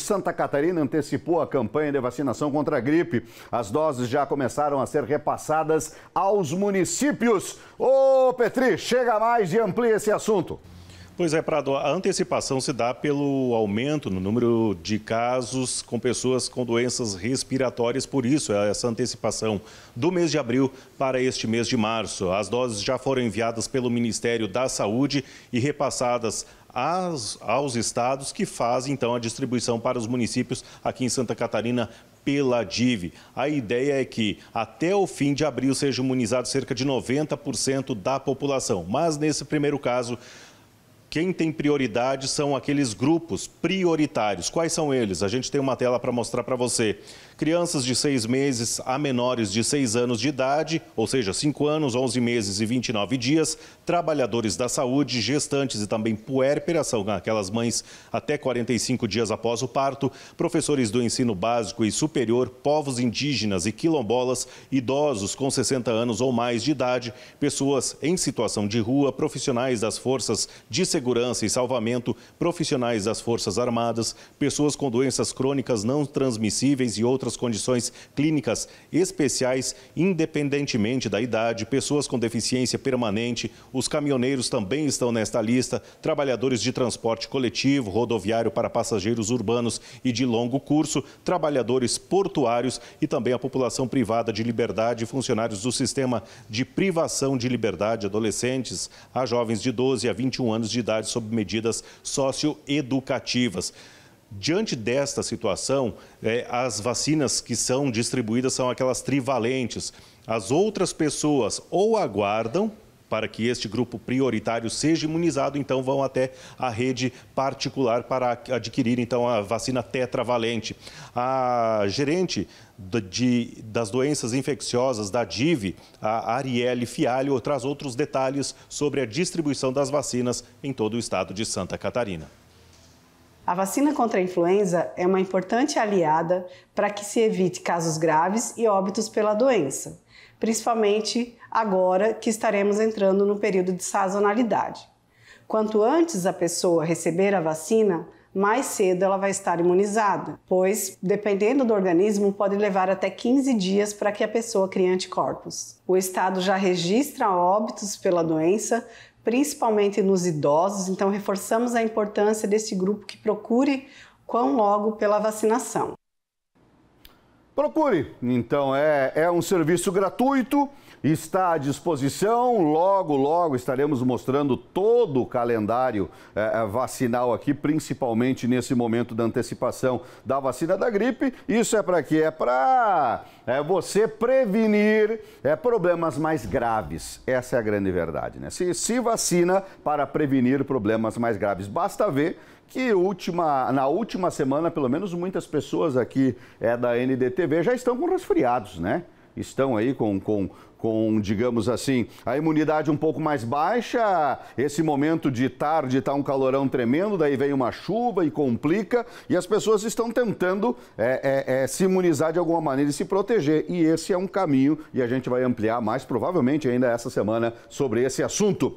Santa Catarina antecipou a campanha de vacinação contra a gripe. As doses já começaram a ser repassadas aos municípios. Ô, Petri, chega mais e amplia esse assunto. Pois é, Prado, a antecipação se dá pelo aumento no número de casos com pessoas com doenças respiratórias, por isso é essa antecipação do mês de abril para este mês de março. As doses já foram enviadas pelo Ministério da Saúde e repassadas aos, aos estados que fazem então a distribuição para os municípios aqui em Santa Catarina pela DIV. A ideia é que até o fim de abril seja imunizado cerca de 90% da população, mas nesse primeiro caso quem tem prioridade são aqueles grupos prioritários. Quais são eles? A gente tem uma tela para mostrar para você. Crianças de seis meses a menores de seis anos de idade, ou seja, cinco anos, onze meses e 29 dias, trabalhadores da saúde, gestantes e também puérperas, são aquelas mães até 45 dias após o parto, professores do ensino básico e superior, povos indígenas e quilombolas, idosos com 60 anos ou mais de idade, pessoas em situação de rua, profissionais das forças de segurança segurança e salvamento, profissionais das Forças Armadas, pessoas com doenças crônicas não transmissíveis e outras condições clínicas especiais, independentemente da idade, pessoas com deficiência permanente, os caminhoneiros também estão nesta lista, trabalhadores de transporte coletivo, rodoviário para passageiros urbanos e de longo curso, trabalhadores portuários e também a população privada de liberdade funcionários do sistema de privação de liberdade, adolescentes a jovens de 12 a 21 anos de idade sob medidas socioeducativas. Diante desta situação, é, as vacinas que são distribuídas são aquelas trivalentes. As outras pessoas ou aguardam para que este grupo prioritário seja imunizado, então vão até a rede particular para adquirir então a vacina tetravalente. A gerente de, das doenças infecciosas da DIV, a Arielle Fialho, traz outros detalhes sobre a distribuição das vacinas em todo o estado de Santa Catarina. A vacina contra a influenza é uma importante aliada para que se evite casos graves e óbitos pela doença principalmente agora que estaremos entrando no período de sazonalidade. Quanto antes a pessoa receber a vacina, mais cedo ela vai estar imunizada, pois, dependendo do organismo, pode levar até 15 dias para que a pessoa crie anticorpos. O estado já registra óbitos pela doença, principalmente nos idosos, então reforçamos a importância desse grupo que procure quão logo pela vacinação. Procure. Então, é, é um serviço gratuito está à disposição. Logo, logo estaremos mostrando todo o calendário eh, eh, vacinal aqui, principalmente nesse momento da antecipação da vacina da gripe. Isso é para quê? É para é, você prevenir é, problemas mais graves. Essa é a grande verdade, né? Se, se vacina para prevenir problemas mais graves. Basta ver que última, na última semana, pelo menos muitas pessoas aqui é, da NDTV já estão com resfriados, né? estão aí com, com, com, digamos assim, a imunidade um pouco mais baixa. Esse momento de tarde está um calorão tremendo, daí vem uma chuva e complica, e as pessoas estão tentando é, é, é, se imunizar de alguma maneira e se proteger. E esse é um caminho, e a gente vai ampliar mais provavelmente ainda essa semana sobre esse assunto.